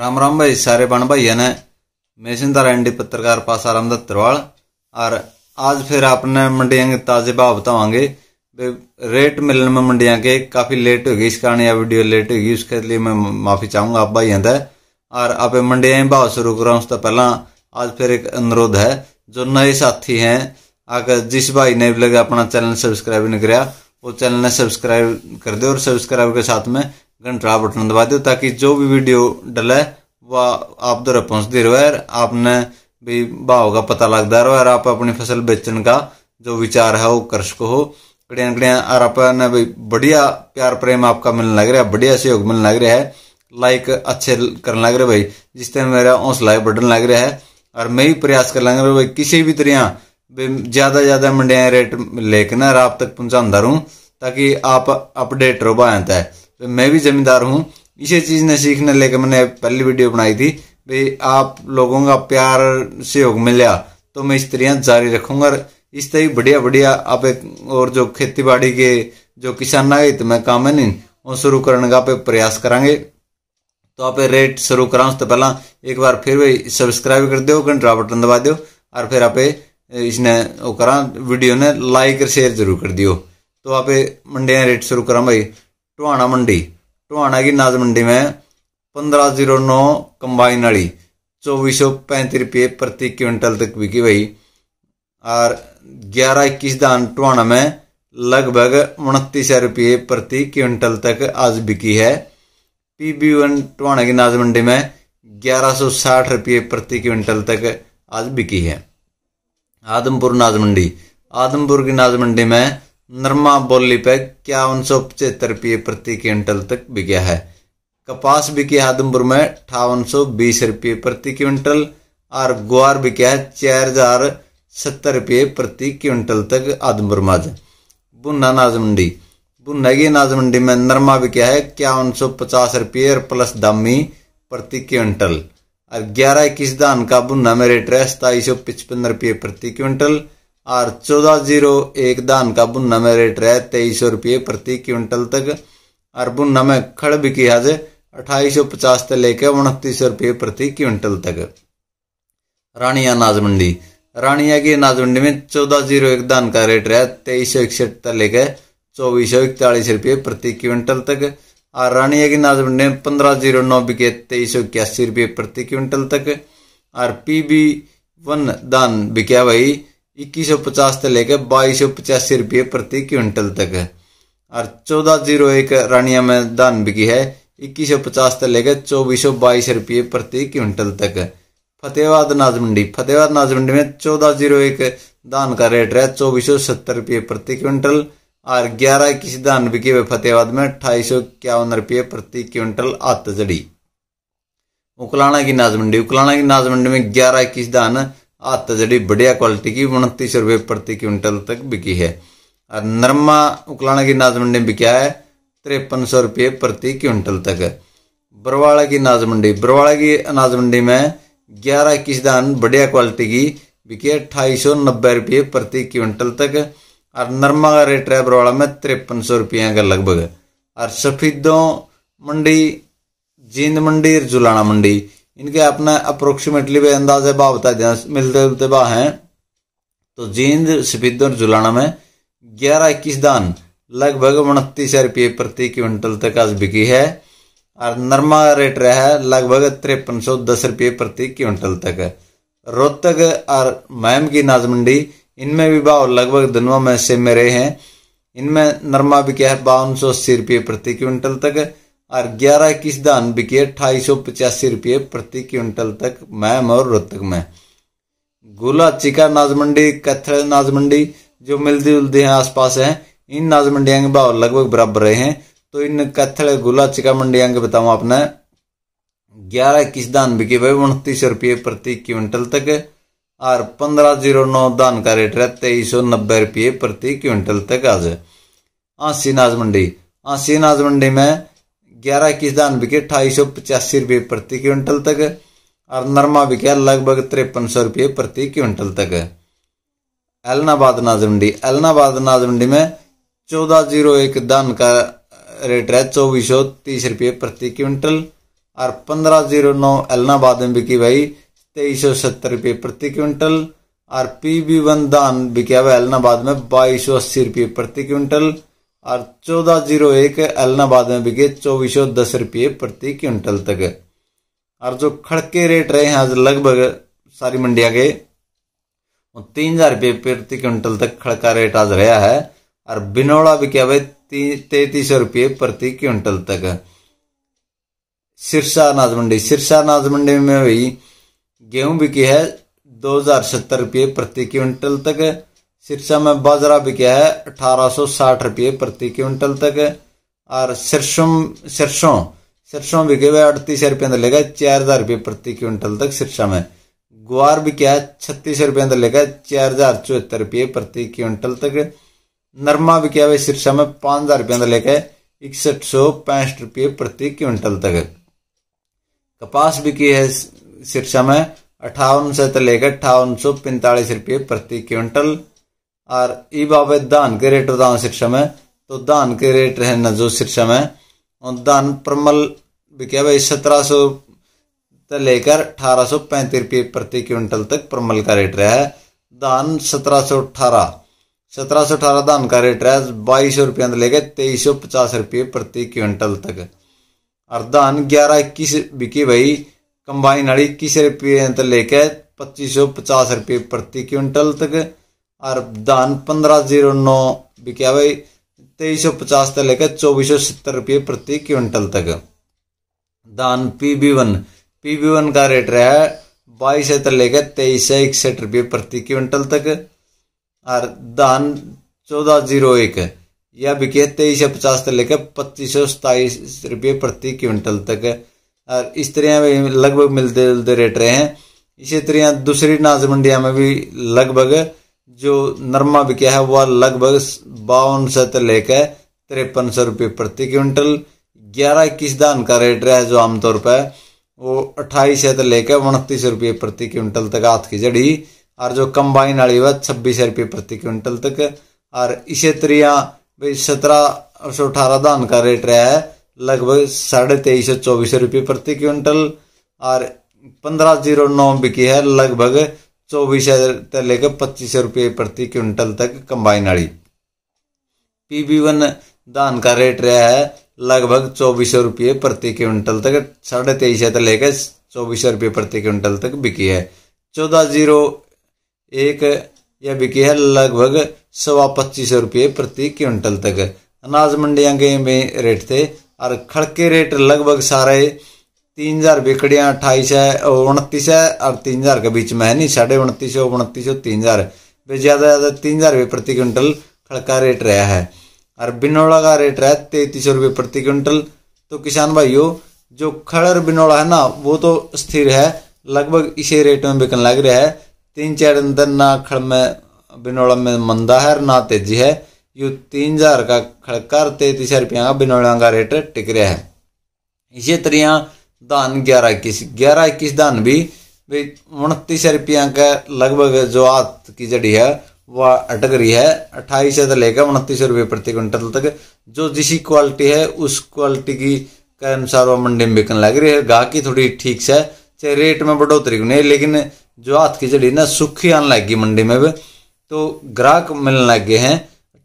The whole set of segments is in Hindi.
राम राम भाई सारे बन भाइयों ने मैसेंदर एंडी पत्रकार पास राम दत्तरवाल और आज फिर आपने मंडिया के ताजे भाव बतावांगे रेट मिलने में मंडिया के काफ़ी लेट होगी इस कारण यह वीडियो लेट होगी उसके लिए मैं माफ़ी चाहूंगा आप भाई से और आप मंडिया भाव शुरू करा उससे पहला आज फिर एक अनुरोध है जो नए साथी हैं अगर जिस भाई ने भी लगे अपना चैनल सब्सक्राइब नहीं कराया वो चैनल ने सब्सक्राइब कर दे और सब्सक्राइब के साथ में घंटा बटन दबा दो ताकि जो भी वीडियो डले वह आप द्वारा पहुँचती रहे आपने भी भाव का पता लगता रहो और आप अपनी फसल बेचने का जो विचार है वो कर सको हो कड़िया कड़िया और आपने भी बढ़िया प्यार प्रेम आपका मिलने लग रहा है बढ़िया सहयोग मिलने लग रहा है लाइक अच्छे करने लग रहे भाई जिस तरह मेरा हौसला बढ़ने लग रहा है और मैं भी प्रयास कर लग रहा भाई किसी भी तरह ज्यादा ज्यादा मंडिया रेट लेकर आप तक पहुंचा रहूं ताकि आप अपडेट रहो भाई तो मैं भी जमींदार हूँ इसी चीज़ ने सीखने लेके मैंने पहली वीडियो बनाई थी भाई आप लोगों का प्यार सहयोग मिला तो मैं इस तरह जारी रखूंगा इस तरह बढ़िया बढ़िया आप एक और जो खेती बाड़ी के जो किसान आए तो मैं काम है नहीं वो शुरू करने का आप प्रयास करांगे तो आप रेट शुरू करा उससे तो पहला एक बार फिर भाई सब्सक्राइब कर दो घंटा बटन दबा दो और फिर आप इसने वो करा वीडियो ने लाइक और शेयर जरूर कर दियो तो आप मंडिया रेट शुरू करा भाई टुहाना मंडी टुहाना की अनाज मंडी में पंद्रह जीरो नौ कम्बाइन वाली चौबीस सौ पैंतीस रुपये प्रति क्विंटल तक बिकी भाई और ग्यारह इक्कीस धान टुहाना में लगभग उनतीस रुपये प्रति क्विंटल तक आज बिकी है पी बी वन टुहाना की अनाज मंडी में ग्यारह सौ साठ रुपये प्रति क्विंटल तक आज बिकी है आदमपुर अनाज मंडी आदमपुर की अनाज मंडी में नरमा बोली क्या उन सौ पचहत्तर रुपये प्रति क्विंटल तक बिका है कपास बिकी आदमपुर में अठावन सौ बीस रुपये प्रति क्विंटल और ग्वार बिका है चार हजार सत्तर रुपये प्रति क्विंटल तक आदमपुर माज बुन्ना नाज मंडी बुन्ना की अनाज मंडी में नरमा बिका है उन सौ पचास रुपये और प्लस दामी प्रति क्विंटल और ग्यारह इक्कीस धान का बुन्ना में रेट है सताई सौ पचपन रुपये प्रति क्विंटल और चौदह जीरो एक धान का बुन्ना में रेट रहा तेईस सौ रुपये प्रति क्विंटल तक और बुन्ना में खड़ बिकी हज जाए सौ पचास से लेकर उनतीस सौ रुपये प्रति क्विंटल तक रानी अनाज मंडी रानिया की अनाज मंडी में चौदह जीरो एक धान का रेट रहा तेईस सौ इकसठ से लेकर चौबीस सौ इकतालीस रुपये प्रति क्विंटल तक और रानिया की अनाज मंडी में पंद्रह जीरो नौ बिके तेईस सौ इक्यासी रुपये प्रति क्विंटल तक और पी बी वन धान बिका भाई इक्कीस सौ पचास से लेकर बाईस सौ पचासी रुपये प्रति क्विंटल तक है और चौदह जीरो एक रानिया में धान बिकी है इक्कीस सौ पचास से लेकर चौबीस सौ बाईस रुपये प्रति क्विंटल तक है फतेहाबाद नाज मंडी फतेहाबाद नाज मंडी में चौदह जीरो एक धान का रेट है चौबीस सौ सत्तर रुपये प्रति क्विंटल और ग्यारह इक्कीस धान बिकी हुए फतेहाबाद में अट्ठाईस सौ इक्यावन रुपये प्रति क्विंटल आत जड़ी उकलाना की नाज मंडी उकलाना की नाज मंडी में ग्यारह इक्कीस धान आतजड़ी बढ़िया क्वालिटी की उनतीस रुपये प्रति क्विंटल तक बिकी है और नरमा उकलाना की नाज मंडी बिका है तिरपन सौ रुपये प्रति क्विंटल तक बरवाला की नाज मंडी बरवाला की अनाज मंडी में ग्यारह इक्कीस धान बढ़िया क्वालिटी की बिकी अठाई सौ नब्बे रुपये प्रति क्विंटल तक और नरमा का रेट है बरवाला में तिरपन सौ रुपये का लगभग और सफेदों मंडी जींद मंडी और जुलाना मंडी इनके अपना अप्रोक्सीमेटली भी अंदाजे भाव बता दें मिलते जुलते भाव हैं तो जींद सफेद और जुलाना में ग्यारह इक्कीस धान लगभग उनतीस रुपये प्रति क्विंटल तक आज बिकी है और नरमा रेट रहा है लगभग तिरपन सौ दस रुपये प्रति क्विंटल तक रोहतक और मैम की नाज मंडी इनमें भी भाव लगभग दोनों में से मेरे हैं इनमें नरमा क्या है बावन सौ अस्सी रुपये प्रति क्विंटल तक और ग्यारह इक्कीस धान बिकी अठाई सौ पचासी रुपये प्रति क्विंटल तक मैम और रोहतक में गोलाची चिका नाज मंडी कथर नाज मंडी जो मिलती जुलती है आसपास है इन नाज मंडिया के भाव लगभग बराबर रहे हैं तो इन कथल गुलाची चिका मंडियां के बताऊँ आपने ग्यारह इक्कीस धान बिकी हुए उनतीस रुपये प्रति क्विंटल तक और पंद्रह जीरो नौ धान का रेट है तेईस सौ नब्बे रुपये प्रति क्विंटल तक आज आसी नाज मंडी आसी नाज मंडी में ग्यारह इक्कीस धान बिके अठाई सौ पचासी रुपये प्रति क्विंटल तक और नरमा बिका लगभग तिरपन सौ रुपये प्रति क्विंटल तक एलनाबाद नाज मंडी एलनाबाद नाज मंडी में चौदह जीरो एक धान का रेट है चौबीस सौ तीस रुपये प्रति क्विंटल और पंद्रह जीरो नौ एलनाबाद में बिकी भाई तेईस सौ सत्तर रुपये प्रति क्विंटल और पी बी वन धान बिकया हुआ एलनाबाद में बाईस सौ अस्सी रुपये प्रति क्विंटल और चौदह जीरो एक अलनाबाद में बिके चौबीस सौ दस रुपये प्रति क्विंटल तक और जो खड़के रेट रहे हैं आज लगभग सारी मंडिया के तीन हजार रुपये प्रति क्विंटल तक खड़का रेट आज रहा है और बिनौड़ा बिका भाई तैतीस सौ रुपये प्रति क्विंटल तक सिरसा अनाज मंडी सिरसा अनाज मंडी में भी गेहूं बिकी है दो हजार सत्तर रुपये प्रति क्विंटल तक सिरसा में बाजरा भी क्या है अठारह सौ साठ रुपये प्रति क्विंटल तक और सिरसों सिरसों सिरसों भी हुए अड़तीस रुपये अंदर लेगा चार हजार रुपये प्रति क्विंटल तक सिरसा में ग्वार क्या है छत्तीस रुपये अंदर लेगा चार हजार चौहत्तर रुपये प्रति क्विंटल तक नरमा भी क्या है सिरसा में पाँच हजार रुपये अंदर लेकर इकसठ सौ पैंसठ रुपये प्रति क्विंटल तक कपास भी की है सिरसा में अठावन सौ तो लेकर अठावन सौ पैंतालीस रुपये प्रति क्विंटल और ई बाबे धान के रेट बताओ शिक्षा में तो धान के रेट रहना जो शिक्षा में और धान प्रमल भी क्या भाई सत्रह सौ लेकर अठारह सौ पैंतीस रुपये प्रति क्विंटल तक प्रमल का रेट रहा है धान सत्रह सौ अठारह सत्रह सौ अठारह धान का रेट रहा है बाईस सौ रुपये लेके तेईस सौ पचास रुपये प्रति क्विंटल तक और धान ग्यारह इक्कीस बिकी भाई कंबाइन वाली इक्कीस रुपये लेके पच्चीस सौ पचास रुपये प्रति क्विंटल तक और धान पंद्रह जीरो नौ क्या भाई तेईस सौ पचास से लेकर चौबीस सौ सत्तर रुपये प्रति क्विंटल तक धान P B one P B one का रेट रहा है बाईस से लेकर तेईस सौ इकसठ रुपये प्रति क्विंटल तक और धान चौदह जीरो एक यह बिके तेईस सौ पचास से लेकर पच्चीस सौ सताईस रुपये प्रति क्विंटल तक और इस तरह लगभग मिलते जुलते रेट रहे हैं इसी तरह दूसरी नाज मंडिया में भी लगभग जो नरमा बिका है वह लगभग बावन सौ से लेकर तिरपन सौ रुपये प्रति क्विंटल ग्यारह इक्कीस धान का रेट रहा है जो आमतौर पर वो अट्ठाईस से लेकर उनतीस रुपये प्रति क्विंटल तक हाथ की जड़ी और जो कंबाइन वाली वह छब्बीस रुपये प्रति क्विंटल तक और इसे त्रिया भाई सत्रह सौ अठारह धान का रेट रहा है लगभग साढ़े तेईस सौ चौबीस रुपये प्रति क्विंटल और पंद्रह जीरो नौ बिकी है लगभग चौबीस हजार से लेकर पच्चीस रुपये प्रति क्विंटल तक कंबाइन पी पीबी वन धान का रेट रहा है लगभग चौबीस रुपये प्रति क्विंटल तक साढ़े तेईस से लेकर चौबीस रुपये प्रति क्विंटल तक बिकी है चौदह जीरो एक यह बिकी है लगभग सवा पच्चीस रुपये प्रति क्विंटल तक अनाज मंडियाँ के में रेट थे और खड़के रेट लगभग सारे तीन हजार बिकड़िया अट्ठाईस है उन्तीस उनतीस है और तीन हजार के बीच में है नहीं साढ़े उनतीस सौ उनतीस सौ तीन हजार वे ज़्यादा ज़्यादा तीन हजार रुपये प्रति क्विंटल खड़का रेट रहा है और बिनौला का रेट रहा है तैतीस सौ रुपये प्रति क्विंटल तो किसान भाइयों जो खड़ और बिनौला है ना वो तो स्थिर है लगभग इसी रेट में बिकन लग रहा है तीन चार दिन तक ना खड़ में बिनौला में मंदा है और ना तेजी है यो तीन हजार का खड़का और तैतीस रुपया का बिनौला का रेट टिक रहा है इसी तरह धान ग्यारह इक्कीस ग्यारह इक्कीस धान भी भाई उनतीस रुपया के लगभग जो आत की जड़ी है वह अटक रही है अट्ठाईस से लेकर उनतीस रुपये प्रति क्विंटल तक जो जिस क्वालिटी है उस क्वालिटी की के अनुसार वह मंडी में बिकने लग रही है गाह की थोड़ी ठीक से चाहे रेट में बढ़ोतरी नहीं लेकिन जो हाथ की जड़ी ना सूखी आने लग गई मंडी में भी तो ग्राहक मिलने लग गए हैं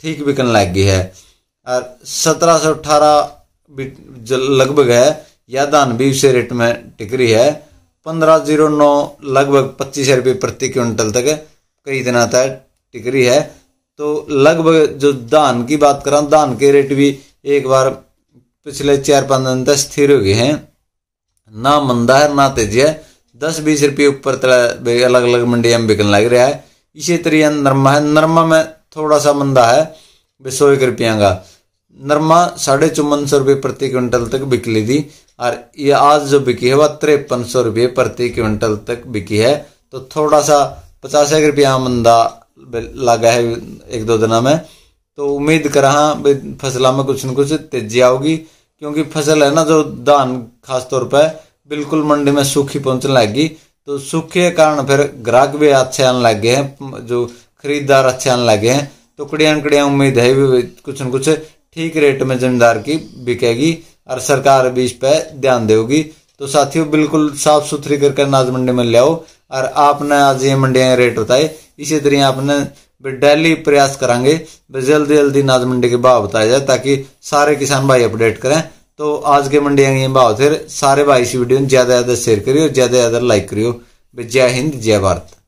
ठीक बिकने लग गई है और सत्रह सौ अठारह लगभग है यह धान भी से रेट में टिक रही है पंद्रह जीरो नौ लगभग पच्चीस रुपये प्रति क्विंटल तक कई दिन आता है टिक रही है तो लगभग जो धान की बात करा धान के रेट भी एक बार पिछले चार पाँच दिन तक स्थिर हो गए हैं ना मंदा है ना तेजी है दस बीस रुपये ऊपर तला अलग अलग मंडिया में बिकने लग रहा है इसी तरह नरमा है नरमा में थोड़ा सा मंदा है सौ एक रुपया का नरमा साढ़े चौवन सौ रुपये प्रति क्विंटल तक बिकली थी और ये आज जो बिकी है वह तिरपन सौ रुपये प्रति क्विंटल तक बिकी है तो थोड़ा सा पचास एक रुपया मंदा लगा है एक दो दिन में तो उम्मीद करा फसला में कुछ न कुछ तेजी आओगी क्योंकि फसल है ना जो धान खास तौर पर बिल्कुल मंडी में सूखी पहुंचने गई तो सूखे कारण फिर ग्राहक भी अच्छे आने लगे हैं जो खरीदार अच्छे आने लगे हैं तो कड़िया कड़िया उम्मीद है भी कुछ न कुछ ठीक रेट में जमींदार की बिकेगी और सरकार भी इस पर ध्यान देगी तो साथियों बिल्कुल साफ सुथरी करके अनाज मंडी में ले आओ और आपने आज ये मंडियाँ रेट बताए इसी तरह आपने डेली प्रयास करांगे जल्दी जल्दी अनाज मंडी के भाव बताया जाए ताकि सारे किसान भाई अपडेट करें तो आज के मंडिया के भाव थे सारे भाई इस वीडियो में ज़्यादा ज़्यादा शेयर करियो ज़्यादा ज़्यादा लाइक करियो जय हिंद जय भारत